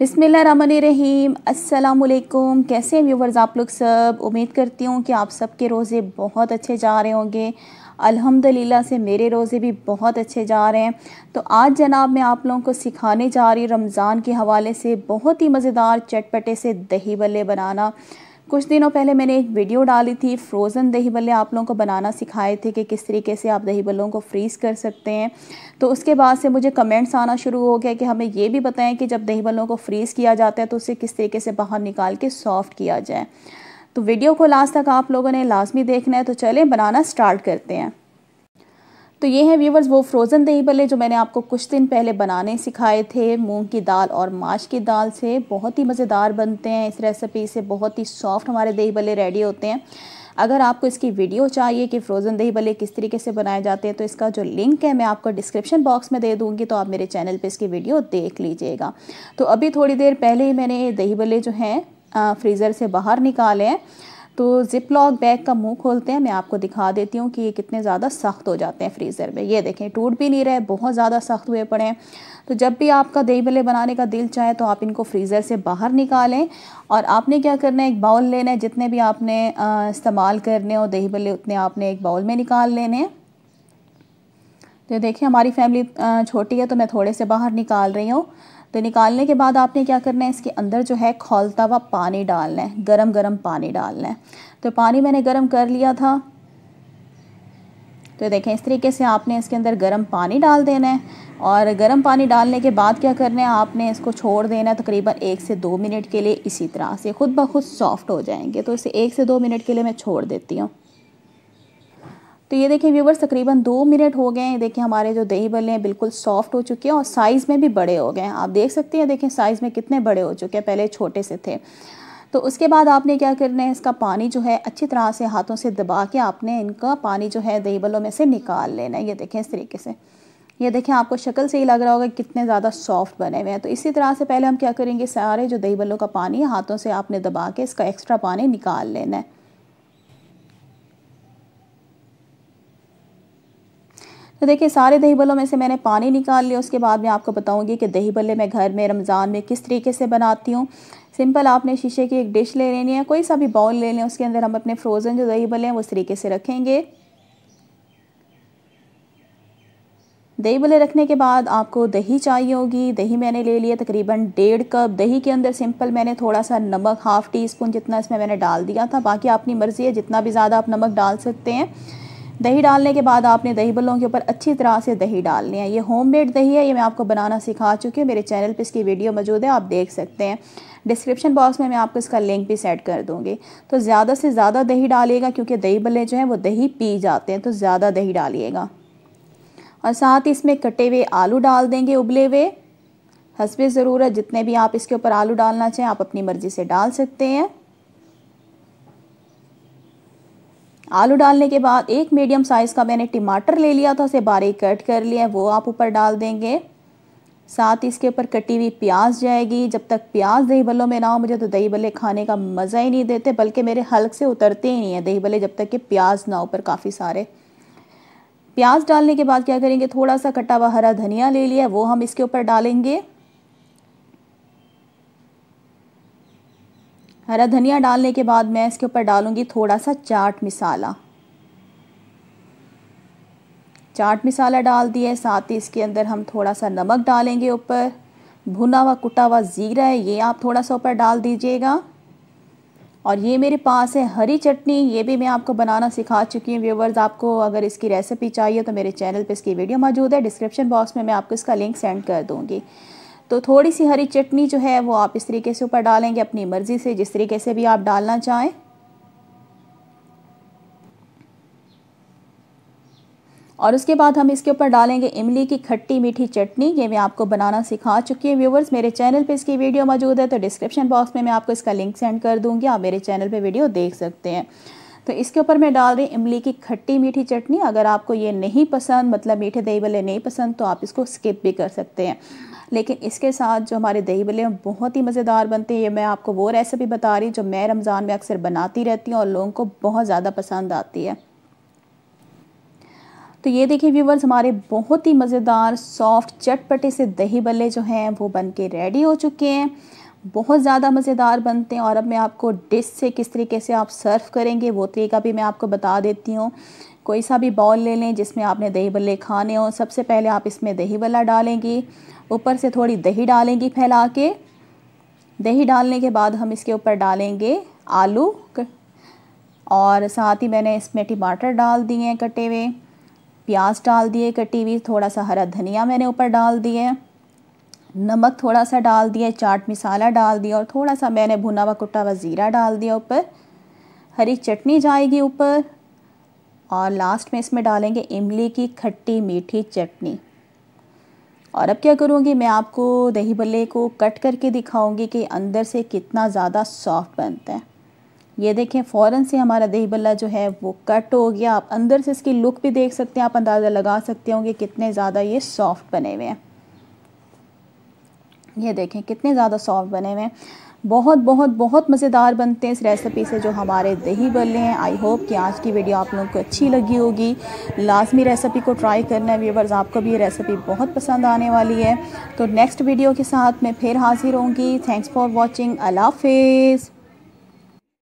बिसमीम अल्लाम कैसे हैं व्यूवर्स आप लोग सब उम्मीद करती हूँ कि आप सबके रोज़े बहुत अच्छे जा रहे होंगे अल्हम्दुलिल्लाह से मेरे रोज़े भी बहुत अच्छे जा रहे हैं तो आज जनाब मैं आप लोगों को सिखाने जा रही रमज़ान के हवाले से बहुत ही मज़ेदार चटपटे से दही बल्ले बनाना कुछ दिनों पहले मैंने एक वीडियो डाली थी फ्रोज़न दही बल्ले आप लोगों को बनाना सिखाए थे कि किस तरीके से आप दही बल्लों को फ्रीज़ कर सकते हैं तो उसके बाद से मुझे कमेंट्स आना शुरू हो गया कि हमें ये भी बताएं कि जब दही बल्लों को फ्रीज़ किया जाता है तो उसे किस तरीके से बाहर निकाल के सॉफ़्ट किया जाए तो वीडियो को लास्ट तक आप लोगों ने लाजमी देखना है तो चलें बनाना स्टार्ट करते हैं तो ये हैं व्यूवर्स वो फ्रोज़न दही भले जो मैंने आपको कुछ दिन पहले बनाने सिखाए थे मूंग की दाल और माश की दाल से बहुत ही मज़ेदार बनते हैं इस रेसिपी से बहुत ही सॉफ्ट हमारे दही भले रेडी होते हैं अगर आपको इसकी वीडियो चाहिए कि फ्रोज़न दही भले किस तरीके से बनाए जाते हैं तो इसका जो लिंक है मैं आपको डिस्क्रिप्शन बॉक्स में दे दूँगी तो आप मेरे चैनल पर इसकी वीडियो देख लीजिएगा तो अभी थोड़ी देर पहले ही मैंने दही भले जो हैं फ्रीज़र से बाहर निकाले हैं तो जिप लॉक बैग का मुंह खोलते हैं मैं आपको दिखा देती हूँ कि ये कितने ज़्यादा सख्त हो जाते हैं फ्रीज़र में ये देखें टूट भी नहीं रहे बहुत ज़्यादा सख्त हुए पड़े हैं तो जब भी आपका दही भले बनाने का दिल चाहे तो आप इनको फ्रीज़र से बाहर निकालें और आपने क्या करना है एक बाउल लेना है जितने भी आपने इस्तेमाल करने और दही भले उतने आपने एक बाउल में निकाल लेने हैं तो देखिए हमारी फैमिली छोटी है तो मैं थोड़े से बाहर निकाल रही हूँ तो निकालने के बाद आपने क्या करना है इसके अंदर जो है खोलता हुआ पानी डालना है गरम गरम पानी डालना है तो पानी मैंने गरम कर लिया था तो देखें इस तरीके से आपने इसके अंदर गर्म पानी डाल देना है और गर्म पानी डालने के बाद क्या करना है आपने इसको छोड़ देना है तकरीबन एक से दो मिनट के लिए इसी तरह से ख़ुद ब खुद सॉफ़्ट हो जाएंगे तो इसे एक से दो मिनट के लिए मैं छोड़ देती हूँ तो ये देखिए व्यूवर्स तकरीबन दो मिनट हो गए हैं देखिए हमारे जो दही बल्ले हैं बिल्कुल सॉफ्ट हो चुके हैं और साइज़ में भी बड़े हो गए हैं आप देख सकते हैं देखें साइज़ में कितने बड़े हो चुके हैं पहले छोटे से थे तो उसके बाद आपने क्या करना है इसका पानी जो है अच्छी तरह से हाथों से दबा के आपने इनका पानी जो है दही बल्लों में से निकाल लेना है ये देखें इस तरीके से ये देखें आपको शक्ल से ही लग रहा होगा कितने ज़्यादा सॉफ्ट बने हुए हैं तो इसी तरह से पहले हम क्या करेंगे सारे जो दही बल्लों का पानी हाथों से आपने दबा के इसका एक्स्ट्रा पानी निकाल लेना है तो देखिए सारे दही बल्लों में से मैंने पानी निकाल लिया उसके बाद मैं आपको बताऊंगी कि दही बल्ले मैं घर में रमज़ान में किस तरीके से बनाती हूँ सिंपल आपने शीशे की एक डिश ले लेनी है कोई सा भी बाउल ले लें उसके अंदर हम अपने फ्रोज़न जो दही बल्ले हैं वो इस तरीके से रखेंगे दही बल्ले रखने के बाद आपको दही चाहिए होगी दही मैंने ले लिया तकरीबन डेढ़ कप दही के अंदर सिंपल मैंने थोड़ा सा नमक हाफ़ टी स्पून जितना इसमें मैंने डाल दिया था बाकी अपनी मर्ज़ी है जितना भी ज़्यादा आप नमक डाल सकते हैं दही डालने के बाद आपने दही बल्लों के ऊपर अच्छी तरह से दही डालनी है ये होममेड दही है ये मैं आपको बनाना सिखा चुकी हूँ मेरे चैनल पे इसकी वीडियो मौजूद है आप देख सकते हैं डिस्क्रिप्शन बॉक्स में मैं आपको इसका लिंक भी सेट कर दूँगी तो ज़्यादा से ज़्यादा दही डालिएगा क्योंकि दही बल्ले जो हैं वो दही पी जाते हैं तो ज़्यादा दही डालिएगा और साथ ही इसमें कटे हुए आलू डाल देंगे उबले हुए हंसबे ज़रूरत जितने भी आप इसके ऊपर आलू डालना चाहें आप अपनी मर्ज़ी से डाल सकते हैं आलू डालने के बाद एक मीडियम साइज़ का मैंने टमाटर ले लिया था उसे बारीक कट कर लिया वो आप ऊपर डाल देंगे साथ ही इसके ऊपर कटी हुई प्याज जाएगी जब तक प्याज दही भल्लों में ना हो मुझे तो दही भल्ले खाने का मज़ा ही नहीं देते बल्कि मेरे हल्क से उतरते ही नहीं है दही भल्ले जब तक कि प्याज ना ऊपर काफ़ी सारे प्याज डालने के बाद क्या करेंगे थोड़ा सा कटा हुआ हरा धनिया ले लिया वो हम इसके ऊपर डालेंगे हरा धनिया डालने के बाद मैं इसके ऊपर डालूँगी थोड़ा सा चाट मसाला चाट मसाला डाल दिया साथ ही इसके अंदर हम थोड़ा सा नमक डालेंगे ऊपर भुना हुआ कुटा हुआ ज़ीरा है ये आप थोड़ा सा ऊपर डाल दीजिएगा और ये मेरे पास है हरी चटनी ये भी मैं आपको बनाना सिखा चुकी हूँ व्यूवर्स आपको अगर इसकी रेसिपी चाहिए तो मेरे चैनल पे इसकी वीडियो मौजूद है डिस्क्रिप्शन बॉक्स में मैं आपको इसका लिंक सेंड कर दूँगी तो थोड़ी सी हरी चटनी जो है वो आप इस तरीके से ऊपर डालेंगे अपनी मर्ज़ी से जिस तरीके से भी आप डालना चाहें और उसके बाद हम इसके ऊपर डालेंगे इमली की खट्टी मीठी चटनी ये मैं आपको बनाना सिखा चुकी हूँ व्यूवर्स मेरे चैनल पे इसकी वीडियो मौजूद है तो डिस्क्रिप्शन बॉक्स में मैं आपको इसका लिंक सेंड कर दूँगी आप मेरे चैनल पे वीडियो देख सकते हैं तो इसके ऊपर मैं डाल रही इमली की खट्टी मीठी चटनी अगर आपको ये नहीं पसंद मतलब मीठे दही भले नहीं पसंद तो आप इसको स्किप भी कर सकते हैं लेकिन इसके साथ जो हमारे दही भले बहुत ही मज़ेदार बनते हैं ये मैं आपको वो रेसिपी बता रही जो मैं रमज़ान में अक्सर बनाती रहती हूँ और लोगों को बहुत ज़्यादा पसंद आती है तो ये देखिए व्यूवर्स हमारे बहुत ही मज़ेदार सॉफ्ट चटपटे से दही बल्ले जो हैं वो बन के रेडी हो चुके हैं बहुत ज़्यादा मज़ेदार बनते हैं और अब मैं आपको डिश से किस तरीके से आप सर्व करेंगे वो तरीका भी मैं आपको बता देती हूँ कोई सा भी बाउल ले लें जिसमें आपने दही बल्ले खाने हों सबसे पहले आप इसमें दही बल्ला डालेंगी ऊपर से थोड़ी दही डालेंगी फैला के दही डालने के बाद हम इसके ऊपर डालेंगे आलू और साथ ही मैंने इसमें टमाटर डाल दिए हैं कटे हुए प्याज डाल दिए कटी हुई थोड़ा सा हरा धनिया मैंने ऊपर डाल दिए नमक थोड़ा सा डाल दिया चाट मसाला डाल दिया और थोड़ा सा मैंने भुना हुआ कुटा हुआ ज़ीरा डाल दिया ऊपर हरी चटनी जाएगी ऊपर और लास्ट में इसमें डालेंगे इमली की खट्टी मीठी चटनी और अब क्या करूँगी मैं आपको दही भल्ले को कट करके दिखाऊँगी कि अंदर से कितना ज़्यादा सॉफ्ट बनता है ये देखें फ़ौरन से हमारा दही भल्ला जो है वो कट हो गया आप अंदर से इसकी लुक भी देख सकते हैं आप अंदाज़ा लगा सकते होंगे कितने ज़्यादा ये सॉफ्ट बने हुए हैं ये देखें कितने ज़्यादा सॉफ्ट बने हुए हैं बहुत बहुत बहुत मज़ेदार बनते हैं इस रेसिपी से जो हमारे दही बल्ले हैं आई होप कि आज की वीडियो आप लोगों को अच्छी लगी होगी लाजमी रेसिपी को ट्राई करना है व्यूवर्स आपको भी ये रेसिपी बहुत पसंद आने वाली है तो नेक्स्ट वीडियो के साथ मैं फिर हाजिर होंगी थैंक्स फॉर वॉचिंग अल्लाह